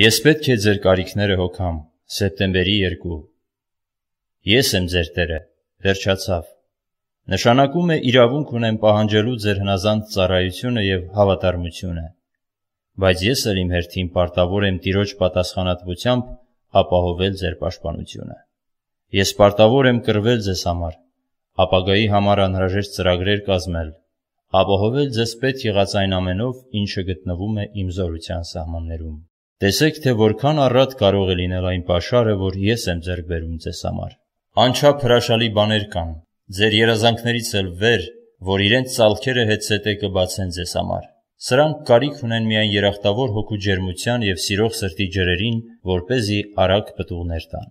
Ես պետք է ձեր կարիքները հոգամ, սեպտեմբերի 2։ Ես եմ ձեր տերը, վերջացավ։ Նշանակում է իրավունք ունեմ պահանջելու ձեր հնազանդ ծառայությունը եւ հավատարմությունը։ Բայց ես էլ իմ հերթին պարտավոր եմ տիրոջ պատասխանատվությամբ ապահովել ձեր պաշտպանությունը։ Ես պարտավոր եմ կրվել ձեզ համար, ապագայի համար անհրաժեշտ ծրագրեր կազմել, ապահովել ձեզ պետք եղած այն ամենով, ինչը գտնվում է իմ զորության սահմաններում։ Տեսեք, թե որքան առատ կարող է լինել այն pašարը, որ ես եմ ձեռք բերում ձեզ համար։ Անչափ հրաշալի բաներ կան։ Ձեր երազանքներից էլ վեր, որ իրենց ցալքերը հետսետե կբացեն ձեզ համար։ Սրանք կարիք ունեն միայն երախտավոր հոգու ջերմության եւ սիրող սրտի ջրերին, որ เป զի արագ պտուղներ տան։